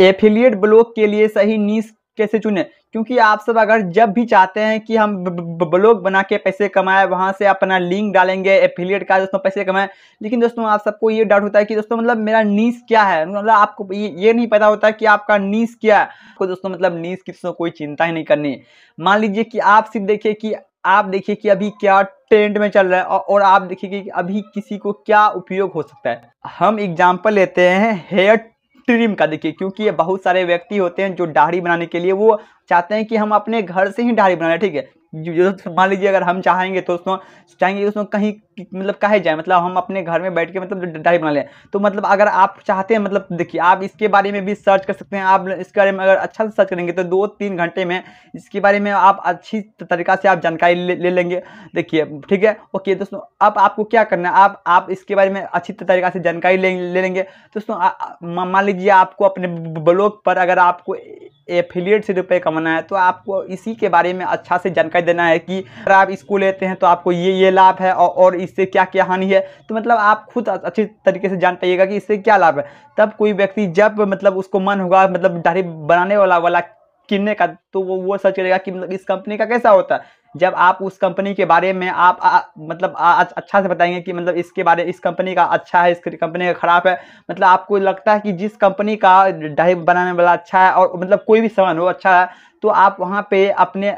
affiliate blog के लिए सही नीस कैसे चुने क्योंकि आप सब अगर जब भी चाहते हैं कि हम ब्लॉग बना के पैसे कमाए वहां से अपना लिंक डालेंगे एफिलिएट का दोस्तों पैसे कमाए लेकिन दोस्तों आप सबको ये डाउट होता है कि दोस्तों मतलब मेरा नीस क्या है मतलब आपको ये नहीं पता होता कि आपका नीस क्या है आपको दोस्तों मतलब नीस की दोस्तों कोई चिंता ही नहीं करनी मान लीजिए कि आप सिर्फ देखिए कि आप देखिए कि अभी क्या ट्रेंड में चल रहा है और आप देखिए कि अभी किसी को क्या उपयोग हो सकता है हम एग्जाम्पल लेते हैं हेयर ट्रिम का देखिए क्योंकि ये बहुत सारे व्यक्ति होते हैं जो दाढ़ी बनाने के लिए वो चाहते हैं कि हम अपने घर से ही दाढ़ी बनाए ठीक है तो मान लीजिए अगर हम चाहेंगे तो दोस्तों चाहेंगे दोस्तों कहीं मतलब कहे जाए मतलब हम अपने घर में बैठ के मतलब डाई बना लें तो मतलब अगर आप चाहते हैं मतलब देखिए आप इसके बारे में भी सर्च कर सकते हैं आप इसके बारे में अगर अच्छा से सर्च करेंगे तो दो तीन घंटे में इसके बारे में आप अच्छी तरीका से आप जानकारी ले, ले लेंगे देखिए ठीक है ओके दोस्तों अब आपको क्या करना है आप आप इसके बारे में अच्छी तरीका से जानकारी ले, ले लेंगे दोस्तों मान लीजिए आपको अपने ब्लॉग पर अगर आपको एफिलिएट से रुपए कमाना है तो आपको इसी के बारे में अच्छा से जानकारी देना है कि अगर आप इसको लेते हैं तो आपको ये ये लाभ है और, और इससे क्या क्या हानि है तो मतलब आप खुद अच्छे तरीके से जान पाइएगा कि इससे क्या लाभ है तब कोई व्यक्ति जब मतलब उसको मन होगा मतलब दाढ़ी बनाने वाला वाला किन्ने का तो वो वो सर्च करेगा कि मतलब इस कंपनी का कैसा होता है जब आप उस कंपनी के बारे में आप आ, मतलब आ, अच्छा से बताएंगे कि मतलब इसके बारे इस कंपनी का अच्छा है इस कंपनी का खराब है मतलब आपको लगता है कि जिस कंपनी का डाइव बनाने वाला अच्छा है और मतलब कोई भी सामान हो अच्छा है तो आप वहाँ पे अपने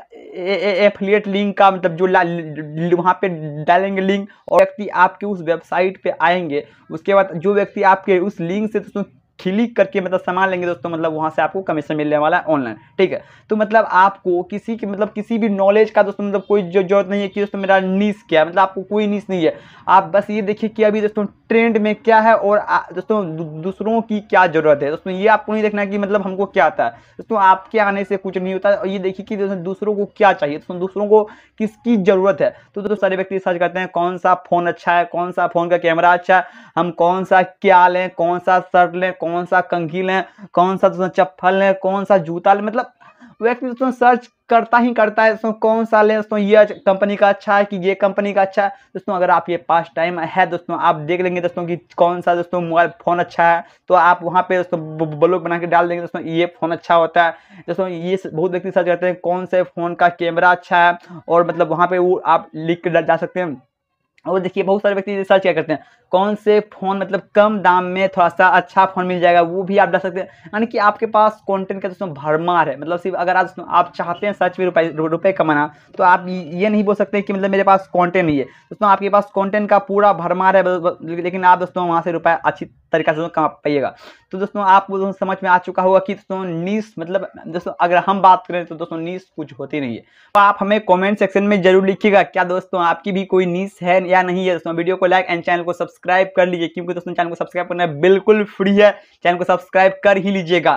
एफिलिएट लिंक का मतलब जो वहाँ पे डालेंगे लिंक और व्यक्ति आपके उस वेबसाइट पे आएंगे उसके बाद जो व्यक्ति आपके उस लिंक से तो क्लिक करके मतलब सामान लेंगे दोस्तों मतलब वहाँ से आपको कमीशन मिलने वाला है ऑनलाइन ठीक है तो मतलब आपको किसी की मतलब किसी भी नॉलेज का दोस्तों मतलब कोई जरूरत नहीं है कि दोस्तों मेरा नीस क्या है मतलब आपको कोई नीस नहीं है आप बस ये देखिए कि अभी दोस्तों ट्रेंड में क्या है और दोस्तों दूसरों की क्या ज़रूरत है दोस्तों ये आपको नहीं देखना कि मतलब हमको क्या आता है दोस्तों आपके आने से कुछ नहीं होता और ये देखिए कि दोस्तों दूसरों को क्या चाहिए दोस्तों दूसरों को किसकी ज़रूरत है तो दोस्तों सारे व्यक्ति सर्च करते हैं कौन सा फ़ोन अच्छा है कौन सा फ़ोन का कैमरा अच्छा है हम कौन सा क्या लें कौन सा शर्ट लें कौन सा कंकील है कौन सा दोस्तों चप्पल है कौन सा जूता है मतलब व्यक्ति दोस्तों सर्च करता ही करता है दोस्तों कौन सा ले दोस्तों ये कंपनी अच्छा का अच्छा है कि ये कंपनी का अच्छा है दोस्तों अगर आप ये पास टाइम है दोस्तों आप देख लेंगे दोस्तों कि कौन सा दोस्तों मोबाइल फ़ोन अच्छा है तो आप वहाँ पे दोस्तों ब्लॉग बना के डाल देंगे दोस्तों ये फ़ोन अच्छा होता है दोस्तों ये बहुत व्यक्ति सर्च करते हैं कौन से फ़ोन का कैमरा अच्छा है और मतलब वहाँ पर वो आप लिख कर जा सकते हैं और देखिए बहुत सारे व्यक्ति सर्च क्या करते हैं कौन से फ़ोन मतलब कम दाम में थोड़ा सा अच्छा फ़ोन मिल जाएगा वो भी आप डाल सकते हैं यानी कि आपके पास कंटेंट का दोस्तों भरमार है मतलब सिर्फ अगर आप आप चाहते हैं सर्च में रुपए रुपये कमाना तो आप ये नहीं बोल सकते कि मतलब मेरे पास कंटेंट नहीं है दोस्तों आपके पास कॉन्टेंट का पूरा भरमार है लेकिन आप दोस्तों वहाँ से रुपये अच्छी तरीके से कमा पाइएगा तो दोस्तों आपको दोस्तों समझ में आ चुका होगा कि दोस्तों नीस मतलब दोस्तों अगर हम बात करें तो दोस्तों नीस कुछ होती नहीं है तो आप हमें कॉमेंट सेक्शन में जरूर लिखिएगा क्या दोस्तों आपकी भी कोई नीस है या नहीं है दोस्तों वीडियो को लाइक एंड चैनल को सब्सक्राइब कर लीजिए क्योंकि दोस्तों चैनल को सब्सक्राइब करना बिल्कुल फ्री है चैनल को सब्सक्राइब कर ही लीजिएगा